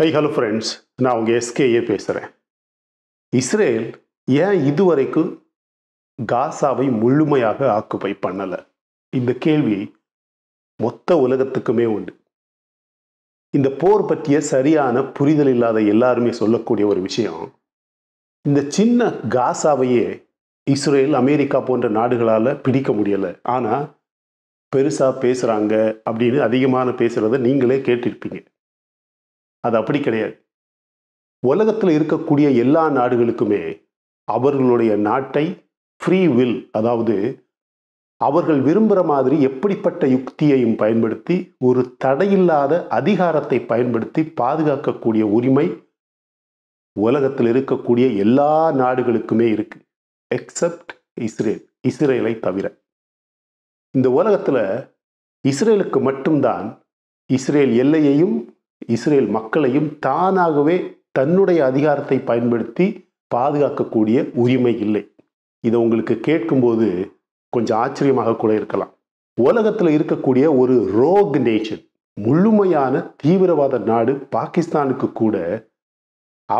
High hello friends நான் உங்கள் SKA பேசுகிறேன் இஸ்ரேல் ஏன் இதுவரைக்கும் காசாவை முழுமையாக ஆக்குப்பை பண்ணலை இந்த கேள்வி மொத்த உலகத்துக்குமே உண்டு இந்த போர் பற்றிய சரியான புரிதல் இல்லாத எல்லாருமே சொல்லக்கூடிய ஒரு விஷயம் இந்த சின்ன காசாவையே இஸ்ரேல் அமெரிக்கா போன்ற நாடுகளால் பிடிக்க முடியலை ஆனால் பெருசாக பேசுகிறாங்க அப்படின்னு அதிகமான பேசுகிறத நீங்களே கேட்டிருப்பீங்க அது அப்படி கிடையாது உலகத்தில் இருக்கக்கூடிய எல்லா நாடுகளுக்குமே அவர்களுடைய நாட்டை ஃப்ரீ வில் அதாவது அவர்கள் விரும்புகிற மாதிரி எப்படிப்பட்ட யுக்தியையும் பயன்படுத்தி ஒரு தடையில்லாத அதிகாரத்தை பயன்படுத்தி பாதுகாக்கக்கூடிய உரிமை உலகத்தில் இருக்கக்கூடிய எல்லா நாடுகளுக்குமே இருக்குது எக்ஸப்ட் இஸ்ரேல் இஸ்ரேலை தவிர இந்த உலகத்தில் இஸ்ரேலுக்கு மட்டும்தான் இஸ்ரேல் எல்லையையும் இஸ்ரேல் மக்களையும் தானாகவே தன்னுடைய அதிகாரத்தை பயன்படுத்தி பாதுகாக்கக்கூடிய உரிமை இல்லை இதை உங்களுக்கு கேட்கும்போது கொஞ்சம் ஆச்சரியமாக கூட இருக்கலாம் உலகத்தில் இருக்கக்கூடிய ஒரு ரோக் நேஷன் முழுமையான தீவிரவாத நாடு பாகிஸ்தானுக்கு கூட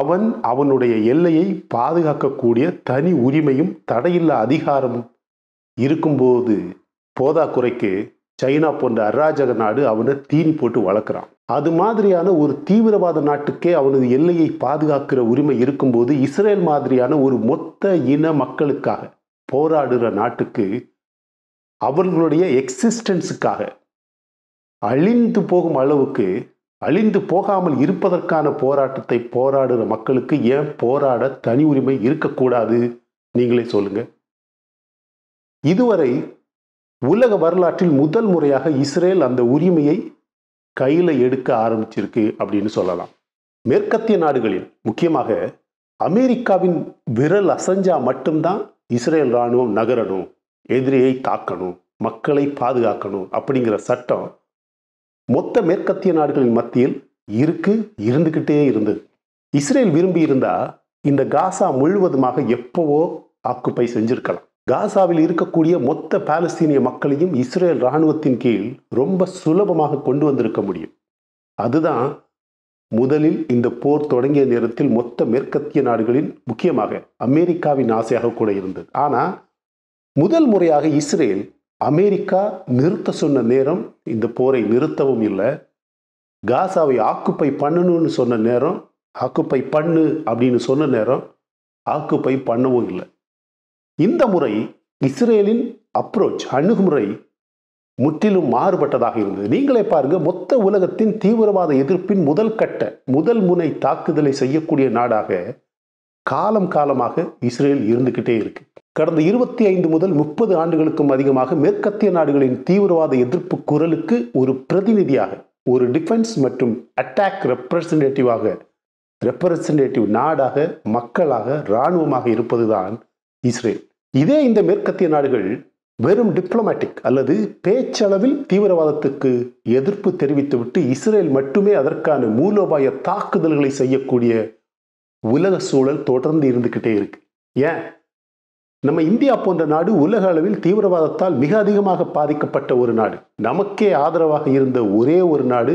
அவன் அவனுடைய எல்லையை பாதுகாக்கக்கூடிய தனி உரிமையும் தடையில்லா அதிகாரமும் இருக்கும்போது போதாக்குறைக்கு சைனா போன்ற அராஜக நாடு அவனை தீனி போட்டு வளர்க்குறான் அது மாதிரியான ஒரு தீவிரவாத நாட்டுக்கே அவனது எல்லையை பாதுகாக்கிற உரிமை இருக்கும்போது இஸ்ரேல் மாதிரியான ஒரு மொத்த இன மக்களுக்காக போராடுகிற நாட்டுக்கு அவர்களுடைய எக்ஸிஸ்டன்ஸுக்காக அழிந்து போகும் அளவுக்கு அழிந்து போகாமல் இருப்பதற்கான போராட்டத்தை போராடுகிற மக்களுக்கு ஏன் போராட தனி உரிமை இருக்கக்கூடாது நீங்களே சொல்லுங்க இதுவரை உலக வரலாற்றில் முதல் முறையாக இஸ்ரேல் அந்த உரிமையை கையில் எடுக்க ஆரம்பிச்சிருக்கு அப்படின்னு சொல்லலாம் மேற்கத்திய நாடுகளில் முக்கியமாக அமெரிக்காவின் விரல் அசஞ்சா மட்டும்தான் இஸ்ரேல் இராணுவம் நகரணும் எதிரியை தாக்கணும் மக்களை பாதுகாக்கணும் அப்படிங்கிற சட்டம் மொத்த மேற்கத்திய நாடுகளின் மத்தியில் இருக்கு இருந்துகிட்டே இருந்தது இஸ்ரேல் விரும்பி இருந்தா இந்த காசா முழுவதுமாக எப்பவோ ஆக்குப்பை செஞ்சிருக்கலாம் காசாவில் இருக்கக்கூடிய மொத்த பாலஸ்தீனிய மக்களையும் இஸ்ரேல் இராணுவத்தின் கீழ் ரொம்ப சுலபமாக கொண்டு வந்திருக்க முடியும் அதுதான் முதலில் இந்த போர் தொடங்கிய நேரத்தில் மொத்த மேற்கத்திய நாடுகளின் முக்கியமாக அமெரிக்காவின் ஆசையாக கூட இருந்தது ஆனால் முதல் முறையாக இஸ்ரேல் அமெரிக்கா நிறுத்த சொன்ன நேரம் இந்த போரை நிறுத்தவும் இல்லை காசாவை ஆக்குப்பை பண்ணணும்னு சொன்ன நேரம் ஆக்குப்பை பண்ணு அப்படின்னு சொன்ன நேரம் ஆக்குப்பை பண்ணவும் இல்லை இந்த முறை இஸ்ரேலின் அப்ரோச் அணுகுமுறை முற்றிலும் மாறுபட்டதாக இருந்தது நீங்களே பாருங்க மொத்த உலகத்தின் தீவிரவாத எதிர்ப்பின் முதல் கட்ட முதல் முனை தாக்குதலை செய்யக்கூடிய நாடாக காலம் காலமாக இஸ்ரேல் இருந்துக்கிட்டே இருக்குது கடந்த இருபத்தி ஐந்து முதல் முப்பது ஆண்டுகளுக்கும் அதிகமாக மேற்கத்திய நாடுகளின் தீவிரவாத எதிர்ப்பு குரலுக்கு ஒரு பிரதிநிதியாக ஒரு டிஃபென்ஸ் மற்றும் அட்டாக் ரெப்ரசன்டேட்டிவாக ரெப்ரசன்டேட்டிவ் நாடாக மக்களாக இராணுவமாக இருப்பதுதான் இஸ்ரேல் இதே இந்த மேற்கத்திய நாடுகள் வெறும் டிப்ளமேட்டிக் அல்லது பேச்சளவில் தீவிரவாதத்துக்கு எதிர்ப்பு தெரிவித்துவிட்டு இஸ்ரேல் மட்டுமே அதற்கான மூலோபாய தாக்குதல்களை செய்யக்கூடிய உலக சூழல் தொடர்ந்து இருந்துக்கிட்டே இருக்கு ஏன் நம்ம இந்தியா போன்ற நாடு உலக அளவில் தீவிரவாதத்தால் மிக அதிகமாக பாதிக்கப்பட்ட ஒரு நாடு நமக்கே ஆதரவாக இருந்த ஒரே ஒரு நாடு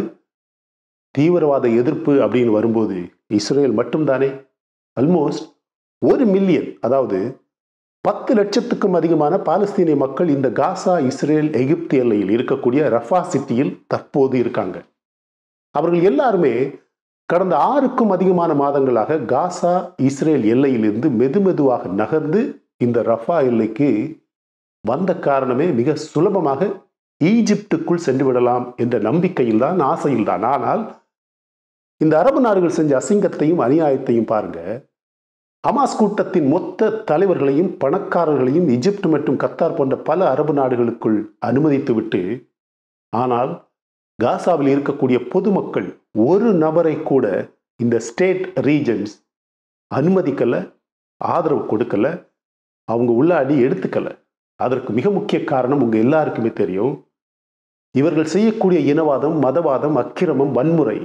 தீவிரவாத எதிர்ப்பு அப்படின்னு வரும்போது இஸ்ரேல் மட்டும்தானே அல்மோஸ்ட் ஒரு மில்லியன் அதாவது பத்து லட்சத்துக்கும் அதிகமான பாலஸ்தீனிய மக்கள் இந்த காசா இஸ்ரேல் எகிப்து எல்லையில் இருக்கக்கூடிய ரஃபா சிட்டியில் தற்போது இருக்காங்க அவர்கள் எல்லாருமே கடந்த ஆறுக்கும் அதிகமான மாதங்களாக காசா இஸ்ரேல் எல்லையிலிருந்து மெதுமெதுவாக நகர்ந்து இந்த ரஃபா எல்லைக்கு வந்த காரணமே மிக சுலபமாக ஈஜிப்டுக்குள் சென்று விடலாம் என்ற நம்பிக்கையில் தான் ஆசையில் தான் ஆனால் இந்த அரபு நாடுகள் செஞ்ச அசிங்கத்தையும் அநியாயத்தையும் பாருங்க ஹமாஸ் கூட்டத்தின் மொத்த தலைவர்களையும் பணக்காரர்களையும் இஜிப்ட் மற்றும் கத்தார் போன்ற பல அரபு நாடுகளுக்குள் அனுமதித்துவிட்டு ஆனால் காசாவில் இருக்கக்கூடிய பொதுமக்கள் ஒரு நபரை கூட இந்த ஸ்டேட் ரீஜன்ஸ் அனுமதிக்கலை ஆதரவு கொடுக்கலை அவங்க உள்ள அடி எடுத்துக்கலை அதற்கு மிக முக்கிய காரணம் உங்கள் எல்லாருக்குமே தெரியும் இவர்கள் செய்யக்கூடிய இனவாதம் மதவாதம் அக்கிரமம் வன்முறை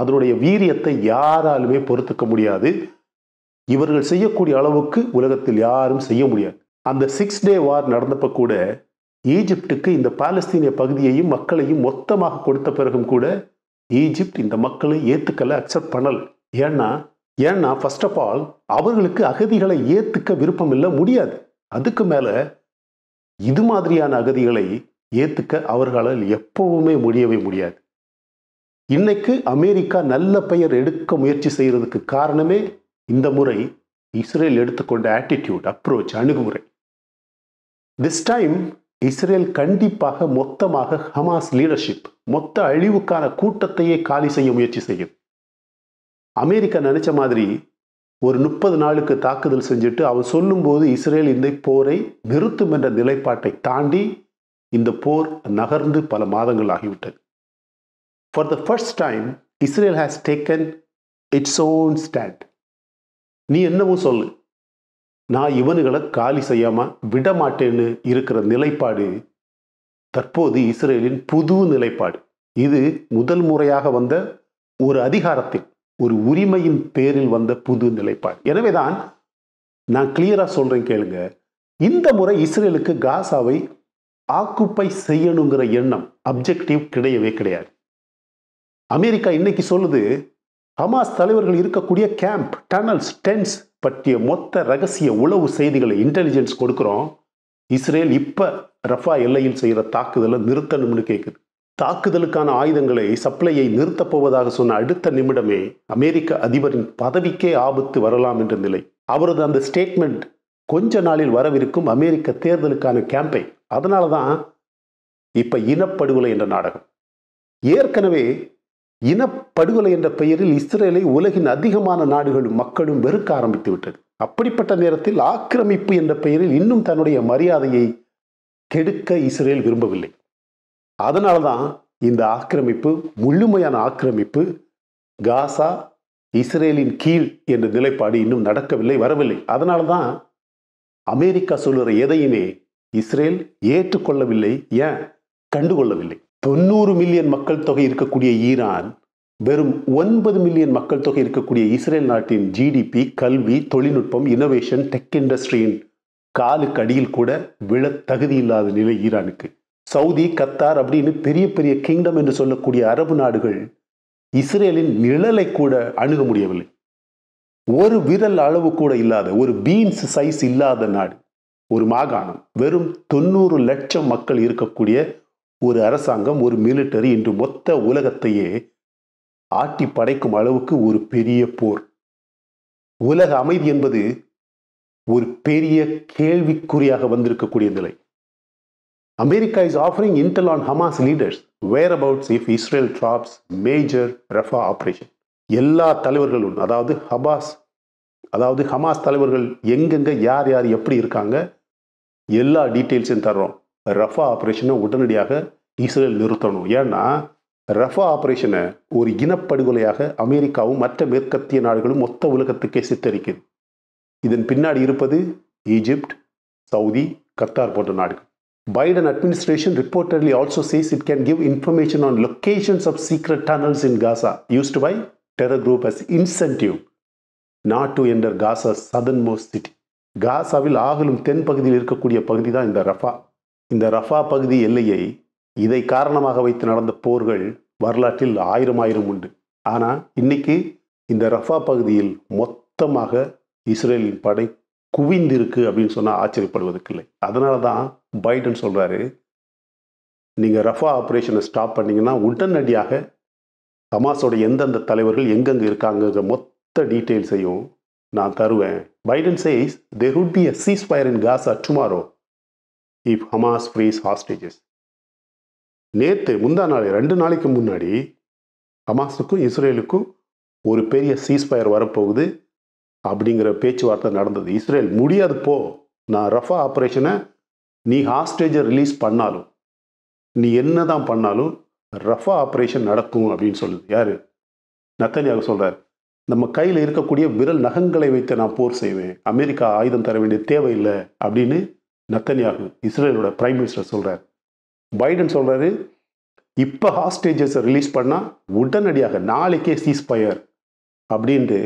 அதனுடைய வீரியத்தை யாராலுமே பொறுத்துக்க முடியாது இவர்கள் செய்யக்கூடிய அளவுக்கு உலகத்தில் யாரும் செய்ய முடியாது அந்த சிக்ஸ் டே வார் நடந்தப்ப கூட ஈஜிப்டுக்கு இந்த பாலஸ்தீனிய பகுதியையும் மக்களையும் மொத்தமாக கொடுத்த பிறகும் கூட ஈஜிப்ட் இந்த மக்களை ஏற்றுக்கலை அக்செப்ட் பண்ணல் ஏன்னா ஏன்னா ஃபர்ஸ்ட் ஆஃப் ஆல் அவர்களுக்கு அகதிகளை ஏற்றுக்க விருப்பம் இல்லை முடியாது அதுக்கு மேலே இது மாதிரியான அகதிகளை ஏற்றுக்க அவர்களால் எப்பவுமே முடியவே முடியாது இன்னைக்கு அமெரிக்கா நல்ல பெயர் எடுக்க முயற்சி செய்கிறதுக்கு காரணமே இந்த முறை இஸ்ரேல் எடுத்துக்கொண்ட ஆட்டிடியூட் அப்ரோச் அணுகுமுறை திஸ் டைம் இஸ்ரேல் கண்டிப்பாக மொத்தமாக ஹமாஸ் லீடர்ஷிப் மொத்த அழிவுக்கான கூட்டத்தையே காலி செய்ய முயற்சி செய்யும் அமெரிக்கா நினச்ச மாதிரி ஒரு முப்பது நாளுக்கு தாக்குதல் செஞ்சுட்டு அவன் சொல்லும்போது இஸ்ரேல் இந்த போரை நிறுத்தும் என்ற நிலைப்பாட்டை தாண்டி இந்த போர் நகர்ந்து பல மாதங்கள் ஆகிவிட்டது for the first time Israel has taken its own stand நீ என்னவோ சொல்லு நான் இவனுகளை காலி செய்யாமல் விடமாட்டேன்னு இருக்கிற நிலைப்பாடு தற்போது இஸ்ரேலின் புது நிலைப்பாடு இது முதல் முறையாக வந்த ஒரு அதிகாரத்தின் ஒரு உரிமையின் பேரில் வந்த புது நிலைப்பாடு எனவே தான் நான் கிளியராக சொல்கிறேன் கேளுங்க இந்த முறை இஸ்ரேலுக்கு காசாவை ஆக்குப்பை செய்யணுங்கிற எண்ணம் அப்ஜெக்டிவ் கிடையவே கிடையாது அமெரிக்கா இன்னைக்கு சொல்லுது ஹமாஸ் தலைவர்கள் இருக்கக்கூடிய கேம்ப் டனல்ஸ் டென்ஸ் பற்றிய மொத்த ரகசிய உளவு செய்திகளை இன்டெலிஜென்ஸ் கொடுக்குறோம் இஸ்ரேல் இப்போ ரஃபா எல்லையில் செய்கிற தாக்குதலை நிறுத்தணும்னு கேட்குது தாக்குதலுக்கான ஆயுதங்களை சப்ளையை நிறுத்தப் போவதாக சொன்ன அடுத்த நிமிடமே அமெரிக்க அதிபரின் பதவிக்கே ஆபத்து வரலாம் என்ற நிலை அவரது அந்த ஸ்டேட்மெண்ட் கொஞ்ச நாளில் வரவிருக்கும் அமெரிக்க தேர்தலுக்கான கேம்பை அதனால தான் இப்போ இனப்படுகொலை என்ற நாடகம் ஏற்கனவே இனப்படுகொலை என்ற பெயரில் இஸ்ரேலை உலகின் அதிகமான நாடுகளும் மக்களும் வெறுக்க ஆரம்பித்து விட்டது அப்படிப்பட்ட நேரத்தில் ஆக்கிரமிப்பு என்ற பெயரில் இன்னும் தன்னுடைய மரியாதையை கெடுக்க இஸ்ரேல் விரும்பவில்லை அதனால தான் இந்த ஆக்கிரமிப்பு முழுமையான ஆக்கிரமிப்பு காசா இஸ்ரேலின் கீழ் என்ற நிலைப்பாடு இன்னும் நடக்கவில்லை வரவில்லை அதனால தான் அமெரிக்கா சொல்லுற எதையுமே இஸ்ரேல் ஏற்றுக்கொள்ளவில்லை ஏன் கண்டுகொள்ளவில்லை தொண்ணூறு மில்லியன் மக்கள் தொகை இருக்கக்கூடிய ஈரான் வெறும் ஒன்பது மில்லியன் மக்கள் தொகை இருக்கக்கூடிய இஸ்ரேல் நாட்டின் ஜிடிபி கல்வி தொழில்நுட்பம் இனோவேஷன் டெக் இண்டஸ்ட்ரியின் காலுக்கு அடியில் கூட விழ தகுதி இல்லாத நிலை ஈரானுக்கு சவுதி கத்தார் அப்படின்னு பெரிய பெரிய கிங்டம் என்று சொல்லக்கூடிய அரபு நாடுகள் இஸ்ரேலின் நிழலை கூட அணுக முடியவில்லை ஒரு விரல் அளவு கூட இல்லாத ஒரு பீன்ஸ் சைஸ் இல்லாத நாடு ஒரு மாகாணம் வெறும் தொண்ணூறு லட்சம் மக்கள் இருக்கக்கூடிய ஒரு அரசாங்கம் ஒரு மிலிட்டரி இன்று மொத்த உலகத்தையே ஆட்டி படைக்கும் அளவுக்கு ஒரு பெரிய போர் உலக அமைதி என்பது ஒரு பெரிய கேள்விக்குறியாக வந்திருக்கக்கூடிய நிலை America is offering intel on Hamas leaders whereabouts if Israel drops major Rafah operation எல்லா தலைவர்களும் அதாவது ஹபாஸ் அதாவது ஹமாஸ் தலைவர்கள் எங்கெங்கே யார் யார் எப்படி இருக்காங்க எல்லா டீட்டெயில்ஸையும் தர்றோம் ரஃபா ஆப்ரேஷனை உடனடியாக இஸ்ரேல் நிறுத்தணும் ஏன்னா ரஃபா ஆப்ரேஷனை ஒரு இனப்படுகொலையாக அமெரிக்காவும் மற்ற மேற்கத்திய நாடுகளும் மொத்த உலகத்துக்கே சித்தரிக்குது இதன் பின்னாடி இருப்பது ஈஜிப்ட் சவுதி கத்தார் போன்ற நாடுகள் Biden administration reportedly also says it can give information on locations of secret tunnels in Gaza used by terror group as incentive not to enter Gaza's southernmost city. காசாவில் ஆகலும் தென் பகுதியில் இருக்கக்கூடிய பகுதி தான் இந்த Rafah இந்த Rafah பகுதி எல்லையை இதை காரணமாக வைத்து நடந்த போர்கள் வரலாற்றில் ஆயிரம் ஆயிரம் உண்டு ஆனால் இன்னைக்கு இந்த ரஃபா பகுதியில் மொத்தமாக இஸ்ரேலின் படை குவிந்திருக்கு அப்படின்னு சொன்னால் ஆச்சரியப்படுவதற்கு இல்லை அதனால தான் பைடன் சொல்கிறாரு நீங்கள் ரஃபா ஆப்ரேஷனை ஸ்டாப் பண்ணிங்கன்னா உடனடியாக ஹமாஸோட எந்தெந்த தலைவர்கள் எங்கெங்கே இருக்காங்கங்கிற மொத்த டீட்டெயில்ஸையும் நான் தருவேன் Biden says there would be a ceasefire in Gaza tomorrow if Hamas frees hostages நேற்று முந்தா நாள் ரெண்டு நாளைக்கு முன்னாடி ஹமாஸுக்கும் இஸ்ரேலுக்கும் ஒரு பெரிய சீஸ்ஃபயர் வரப்போகுது அப்படிங்கிற பேச்சுவார்த்தை நடந்தது இஸ்ரேல் முடியாது போ நான் ரஃபா ஆப்ரேஷனை நீ ஹாஸ்டேஜை ரிலீஸ் பண்ணாலும் நீ என்ன தான் பண்ணாலும் ரஃபா ஆப்ரேஷன் நடக்கும் அப்படின்னு சொல்லுது யார் நத்தனியாக சொல்கிறார் நம்ம கையில் இருக்கக்கூடிய விரல் நகங்களை வைத்து நான் போர் செய்வேன் அமெரிக்கா ஆயுதம் தர வேண்டிய தேவையில்லை அப்படின்னு நத்தனியாகு இஸ்ரேலோட பிரைம் மினிஸ்டர் சொல்கிறார் பைடன் சொல்கிறாரு இப்போ ஹாஸ்டேஜஸை ரிலீஸ் பண்ணால் உடனடியாக நாளைக்கே சீஸ்பயர் அப்படின்ட்டு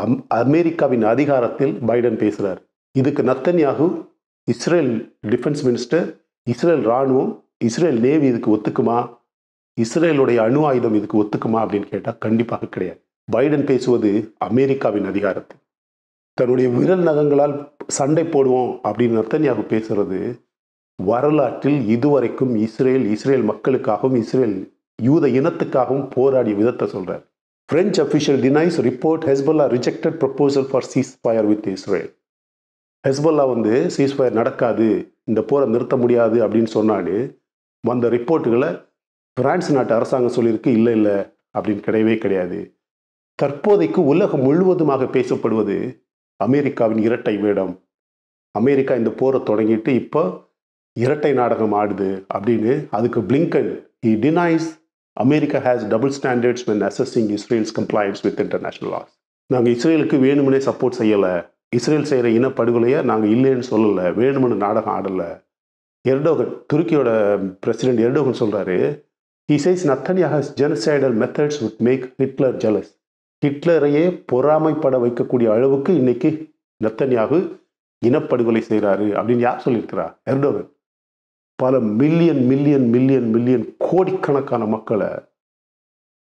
அம் அமெரிக்காவின் அதிகாரத்தில் பைடன் பேசுகிறார் இதுக்கு Netanyahu Israel defence minister Israel ராணுவம் இஸ்ரேல் நேவி இதுக்கு ஒத்துக்குமா இஸ்ரேலுடைய அணு ஆயுதம் இதுக்கு ஒத்துக்குமா அப்படின்னு கேட்டால் கண்டிப்பாக கிடையாது பைடன் பேசுவது அமெரிக்காவின் அதிகாரத்தில் தன்னுடைய விரல் நகங்களால் சண்டை போடுவோம் அப்படின்னு நத்தன்யாகு பேசுறது வரலாற்றில் இதுவரைக்கும் இஸ்ரேல் இஸ்ரேல் மக்களுக்காகவும் இஸ்ரேல் யூத இனத்துக்காகவும் போராடிய விதத்தை சொல்கிறார் French official denies report Hezbollah rejected proposal for ceasefire with Israel. Hezbollah வந்து சீஸ்ஃபயர் நடக்காது இந்த போரை நிறுத்த முடியாது அப்படின்னு சொன்னான்னு வந்த ரிப்போர்ட்டுகளை பிரான்ஸ் நாட்டு அரசாங்கம் சொல்லியிருக்கு இல்லை இல்லை அப்படின்னு கிடையவே கிடையாது தற்போதைக்கு உலகம் முழுவதுமாக பேசப்படுவது அமெரிக்காவின் இரட்டை வேடம் அமெரிக்கா இந்த போரை தொடங்கிட்டு இப்போ இரட்டை நாடகம் ஆடுது அப்படின்னு அதுக்கு பிளிங்கன் இ denies America has double standards when assessing Israel's compliance with international laws நாங்கள் இஸ்ரேலுக்கு வேணுமனே சப்போர்ட் செய்யலை இஸ்ரேல் செய்கிற இனப்படுகொலையை நாங்கள் இல்லைன்னு சொல்லலை வேணுமனு நாடகம் ஆடலை எர்டோகன் துருக்கியோட பிரசிடென்ட் எர்டோகன் சொல்கிறாரு he says Netanyahu has genocidal methods with make Hitler jealous ஹிட்லரையே பொறாமைப்பட வைக்கக்கூடிய அளவுக்கு இன்னைக்கு நத்தனியாக இனப்படுகொலை செய்கிறாரு அப்படின்னு யார் சொல்லியிருக்கிறா எர்டோகன் பல மில்லியன் மில்லியன் மில்லியன் மில்லியன் கோடிக்கணக்கான மக்களை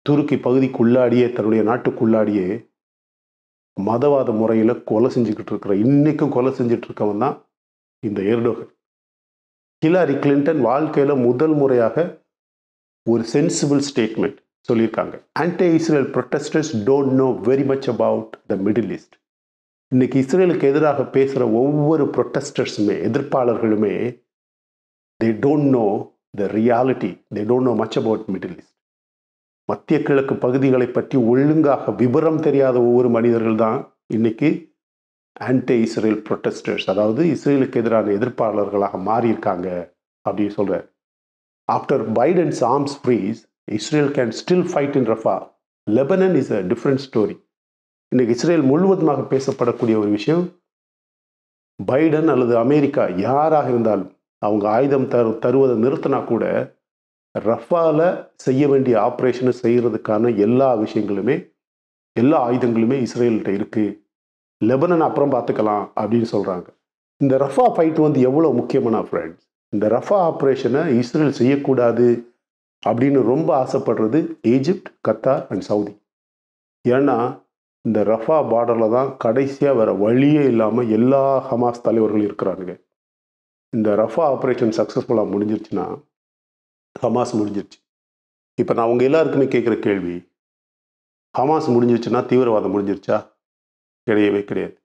துருக்கி பகுதிக்குள்ளாடியே தன்னுடைய நாட்டுக்குள்ளாடியே மதவாத முறையில் கொலை செஞ்சுக்கிட்டு இருக்கிற இன்றைக்கும் கொலை செஞ்சுட்டு இருக்கவன் தான் இந்த எர்டோகன் ஹிலாரி கிளின்டன் வாழ்க்கையில் முதல் முறையாக ஒரு சென்சிபிள் ஸ்டேட்மெண்ட் சொல்லியிருக்காங்க anti Israel protesters don't know very much about the Middle East இன்னைக்கு இஸ்ரேலுக்கு எதிராக பேசுகிற ஒவ்வொரு ப்ரொட்டஸ்டர்ஸுமே எதிர்ப்பாளர்களுமே they don't know the reality they don't know much about Middle East மத்திய கிழக்கு பகுதிகளை பற்றி ஒழுங்காக விபரம் தெரியாத ஒவ்வொரு மனிதர்கள் தான் இன்னைக்கு ஆன்டி இஸ்ரேல் ப்ரொட்டஸ்டர்ஸ் அதாவது இஸ்ரேலுக்கு எதிரான எதிர்ப்பாளர்களாக மாறியிருக்காங்க அப்படின்னு சொல்கிறார் after Biden's arms freeze Israel can still fight in Rafah Lebanon is a different story இன்றைக்கி இஸ்ரேல் முழுவதுமாக பேசப்படக்கூடிய ஒரு விஷயம் பைடன் அல்லது அமெரிக்கா யாராக இருந்தாலும் அவங்க ஆயுதம் தரு தருவதை நிறுத்தினா கூட ரஃபாவில் செய்ய வேண்டிய ஆப்ரேஷனை செய்கிறதுக்கான எல்லா விஷயங்களுமே எல்லா ஆயுதங்களுமே இஸ்ரேல்கிட்ட இருக்குது லெபனன் அப்புறம் பார்த்துக்கலாம் அப்படின்னு சொல்கிறாங்க இந்த ரஃபா ஃபைட் வந்து எவ்வளோ முக்கியமான ஃப்ரெண்ட்ஸ் இந்த ரஃபா ஆப்ரேஷனை இஸ்ரேல் செய்யக்கூடாது அப்படின்னு ரொம்ப ஆசைப்படுறது ஈஜிப்ட் கத்தார் அண்ட் சவுதி ஏன்னா இந்த ரஃபா பார்டரில் தான் கடைசியாக வேறு வழியே இல்லாமல் எல்லா ஹமாஸ் தலைவர்களும் இருக்கிறானுங்க இந்த ரஃபா ஆப்ரேஷன் சக்ஸஸ்ஃபுல்லாக முடிஞ்சிருச்சுன்னா ஹமாஸ் முடிஞ்சிருச்சு இப்போ நான் அவங்க எல்லாருக்குமே கேட்குற கேள்வி ஹமாஸ் முடிஞ்சிருச்சுன்னா தீவிரவாதம் முடிஞ்சிருச்சா கிடையவே கிடையாது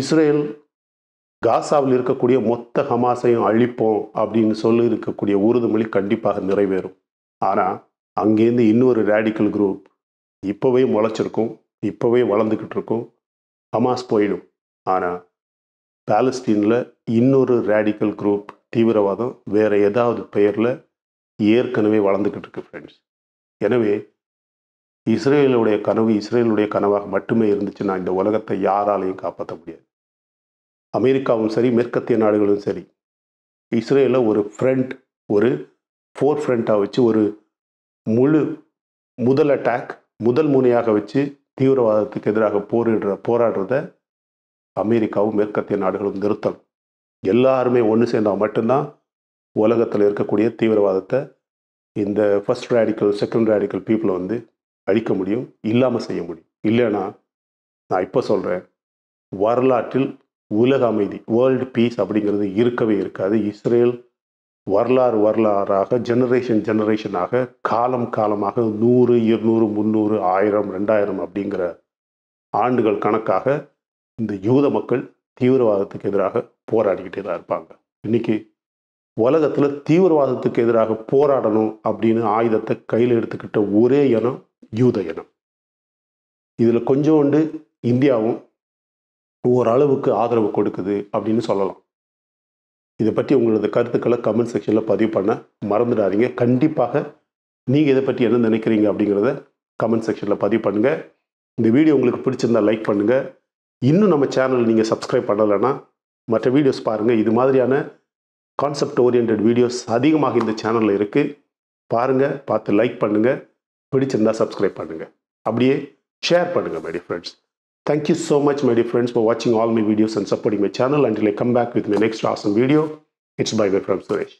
இஸ்ரேல் காசாவில் இருக்கக்கூடிய மொத்த ஹமாஸையும் அழிப்போம் அப்படின்னு சொல்லி இருக்கக்கூடிய மொழி கண்டிப்பாக நிறைவேறும் ஆனால் அங்கேருந்து இன்னொரு ரேடிக்கல் குரூப் இப்போவே முளைச்சிருக்கும் இப்போவே வளர்ந்துக்கிட்டு இருக்கும் ஹமாஸ் போயிடும் ஆனால் பாலஸ்டீனில் இன்னொரு ரேடிக்கல் குரூப் தீவிரவாதம் வேறு ஏதாவது பெயரில் ஏற்கனவே வளர்ந்துக்கிட்டு இருக்கு ஃப்ரெண்ட்ஸ் எனவே இஸ்ரேலுடைய கனவு இஸ்ரேலுடைய கனவாக மட்டுமே இருந்துச்சுன்னா இந்த உலகத்தை யாராலையும் காப்பாற்ற முடியாது அமெரிக்காவும் சரி மேற்கத்திய நாடுகளும் சரி இஸ்ரேலில் ஒரு ஃப்ரண்ட் ஒரு ஃபோர் ஃப்ரண்ட்டாக வச்சு ஒரு முழு முதல் அட்டாக் முதல் முனையாக வச்சு தீவிரவாதத்துக்கு எதிராக போரிடுற போராடுறத அமெரிக்காவும் மேற்கத்திய நாடுகளும் நிறுத்தணும் எல்லாருமே ஒன்று சேர்ந்தால் மட்டும்தான் உலகத்தில் இருக்கக்கூடிய தீவிரவாதத்தை இந்த ஃபஸ்ட் ரேடிக்கல் செகண்ட் ரேடிக்கல் பீப்புளை வந்து அழிக்க முடியும் இல்லாமல் செய்ய முடியும் இல்லைன்னா நான் இப்போ சொல்கிறேன் வரலாற்றில் உலக அமைதி வேர்ல்டு பீஸ் அப்படிங்கிறது இருக்கவே இருக்காது இஸ்ரேல் வரலாறு வரலாறாக ஜெனரேஷன் ஜெனரேஷனாக காலம் காலமாக நூறு இருநூறு முந்நூறு ஆயிரம் ரெண்டாயிரம் அப்படிங்கிற ஆண்டுகள் கணக்காக இந்த யூத மக்கள் தீவிரவாதத்துக்கு எதிராக போராடிக்கிட்டே தான் இருப்பாங்க இன்னைக்கு உலகத்தில் தீவிரவாதத்துக்கு எதிராக போராடணும் அப்படின்னு ஆயுதத்தை கையில் எடுத்துக்கிட்ட ஒரே இனம் யூத இனம் இதில் கொஞ்சோண்டு இந்தியாவும் ஓரளவுக்கு ஆதரவு கொடுக்குது அப்படின்னு சொல்லலாம் இதை பற்றி உங்களது கருத்துக்களை கமெண்ட் செக்ஷனில் பதிவு பண்ண மறந்துடாதீங்க கண்டிப்பாக நீங்கள் இதை பற்றி என்ன நினைக்கிறீங்க அப்படிங்கிறத கமெண்ட் செக்ஷனில் பதிவு பண்ணுங்கள் இந்த வீடியோ உங்களுக்கு பிடிச்சிருந்தால் லைக் பண்ணுங்கள் இன்னும் நம்ம சேனல் நீங்கள் சப்ஸ்கிரைப் பண்ணலைன்னா மற்ற வீடியோஸ் பாருங்கள் இது மாதிரியான கான்செப்ட் ஓரியன்ட் வீடியோஸ் அதிகமாக இந்த சேனலில் இருக்குது பாருங்கள் பார்த்து லைக் பண்ணுங்கள் பிடிச்சிருந்தால் சப்ஸ்கிரைப் பண்ணுங்கள் அப்படியே ஷேர் பண்ணுங்கள் my friends Thank you so much, my dear friends, for watching all my videos and supporting my channel. Until I come back with my next awesome video, it's bye bye from Suresh.